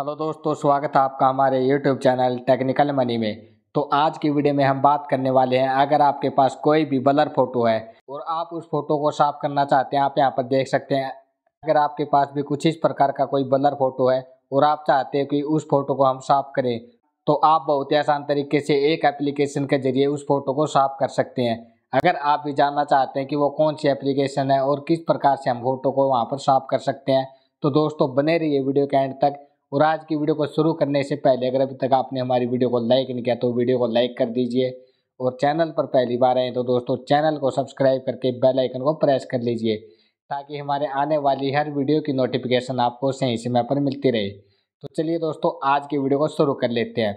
hello दोस्तों स्वागत है आपका हमारे यूट्यूब चैनल टेक्निकल मनी में तो आज की वीडियो में हम बात करने वाले हैं अगर आपके पास कोई भी बलर फोटो है और आप उस फोटो को साफ करना चाहते हैं आप यहाँ पर देख सकते हैं अगर आपके पास भी कुछ इस प्रकार का कोई बलर फोटो है और आप चाहते हैं कि उस फोटो को हम साफ करें तो आप बहुत ही आसान तरीके से एक एप्लीकेशन के जरिए उस फोटो को साफ कर सकते हैं अगर आप भी जानना चाहते हैं कि वो कौन सी एप्लीकेशन है और किस प्रकार से हम फोटो को वहाँ पर साफ कर सकते हैं तो दोस्तों बने रहिए वीडियो के एंड तक और आज की वीडियो को शुरू करने से पहले अगर अभी तक आपने हमारी वीडियो को लाइक नहीं किया तो वीडियो को लाइक कर दीजिए और चैनल पर पहली बार आए तो दोस्तों चैनल को सब्सक्राइब करके बेल आइकन को प्रेस कर लीजिए ताकि हमारे आने वाली हर वीडियो की नोटिफिकेशन आपको सही समय पर मिलती रहे तो चलिए दोस्तों आज की वीडियो को शुरू कर लेते हैं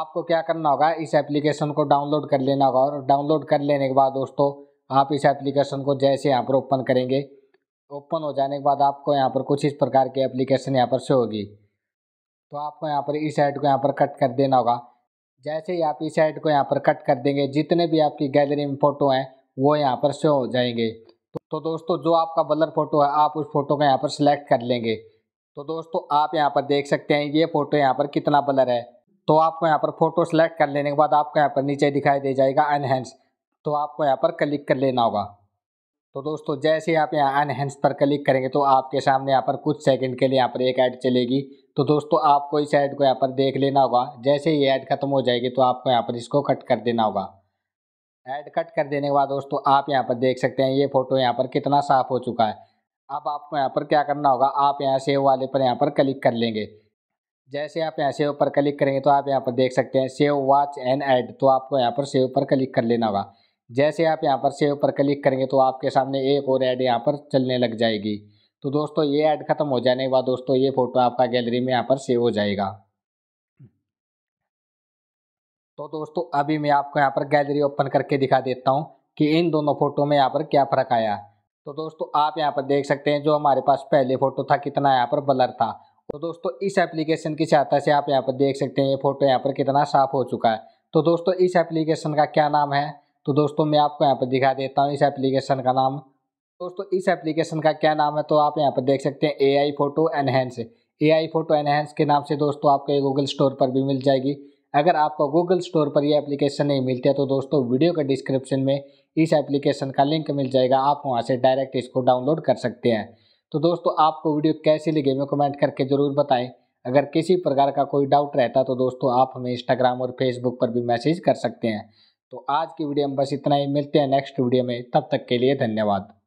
आपको क्या करना होगा इस एप्लीकेशन को डाउनलोड कर लेना होगा और डाउनलोड कर लेने के बाद दोस्तों आप इस एप्लीकेशन को जैसे यहाँ पर ओपन करेंगे ओपन हो जाने के बाद आपको यहाँ पर कुछ इस प्रकार की एप्लीकेशन यहाँ पर से होगी तो आपको यहाँ पर इस ऐड को यहाँ पर कट कर देना होगा जैसे ही आप इस ऐड को यहाँ पर कट कर देंगे जितने भी आपकी गैलरी में फ़ोटो हैं वो यहाँ पर शो हो जाएंगे तो, तो दोस्तों जो आपका बलर फ़ोटो है आप उस फोटो को यहाँ पर सिलेक्ट कर लेंगे तो दोस्तों आप यहाँ पर देख सकते हैं ये फ़ोटो यहाँ पर कितना बलर है तो आपको यहाँ पर फोटो सेलेक्ट कर लेने के बाद आपको यहाँ पर नीचे दिखाई दे जाएगा अनहेंस तो आपको यहाँ पर क्लिक कर लेना होगा तो दोस्तों जैसे आप यहाँ अनहेंस पर क्लिक करेंगे तो आपके सामने यहाँ पर कुछ सेकंड के लिए यहाँ पर एक ऐड चलेगी तो दोस्तों आपको इस ऐड को यहाँ पर देख लेना होगा जैसे ये ऐड खत्म हो जाएगी तो आपको यहाँ पर इसको कट कर देना होगा ऐड कट कर देने के बाद दोस्तों आप यहाँ पर देख सकते हैं ये फ़ोटो यहाँ पर कितना साफ़ हो चुका है अब आपको यहाँ पर क्या करना होगा आप यहाँ सेव वाले पर यहाँ पर क्लिक कर लेंगे जैसे आप यहाँ सेव पर क्लिक करेंगे तो आप यहाँ पर देख सकते हैं सेव वाच एंड ऐड तो आपको यहाँ पर सेव पर क्लिक कर लेना होगा जैसे आप यहाँ पर सेव पर क्लिक करेंगे तो आपके सामने एक और ऐड यहाँ पर चलने लग जाएगी तो दोस्तों ये ऐड खत्म हो जाने के बाद दोस्तों ये फोटो आपका गैलरी में यहाँ पर सेव हो जाएगा तो दोस्तों अभी मैं आपको यहाँ पर गैलरी ओपन करके दिखा देता हूँ कि इन दोनों फोटो में यहाँ पर क्या फ़र्क आया तो दोस्तों आप यहाँ पर देख सकते हैं जो हमारे पास पहले फ़ोटो था कितना यहाँ पर बलर था तो दोस्तों इस एप्लीकेशन की सहायता से आप यहाँ पर देख सकते हैं ये फोटो यहाँ पर कितना साफ हो चुका है तो दोस्तों इस एप्लीकेशन का क्या नाम है तो दोस्तों मैं आपको यहाँ पर दिखा देता हूँ इस एप्लीकेशन का नाम दोस्तों इस एप्लीकेशन का क्या नाम है तो आप यहाँ पर देख सकते हैं A I photo enhance A I photo enhance के नाम से दोस्तों आपको ये गूगल स्टोर पर भी मिल जाएगी अगर आपको गूगल स्टोर पर ये एप्लीकेशन नहीं मिलती है तो दोस्तों वीडियो के डिस्क्रिप्शन में इस एप्लीकेशन का लिंक मिल जाएगा आप वहाँ से डायरेक्ट इसको डाउनलोड कर सकते हैं तो दोस्तों आपको वीडियो कैसी लगी हमें कमेंट करके ज़रूर बताएं अगर किसी प्रकार का कोई डाउट रहता तो दोस्तों आप हमें इंस्टाग्राम और फेसबुक पर भी मैसेज कर सकते हैं तो आज की वीडियो में बस इतना ही मिलते हैं नेक्स्ट वीडियो में तब तक के लिए धन्यवाद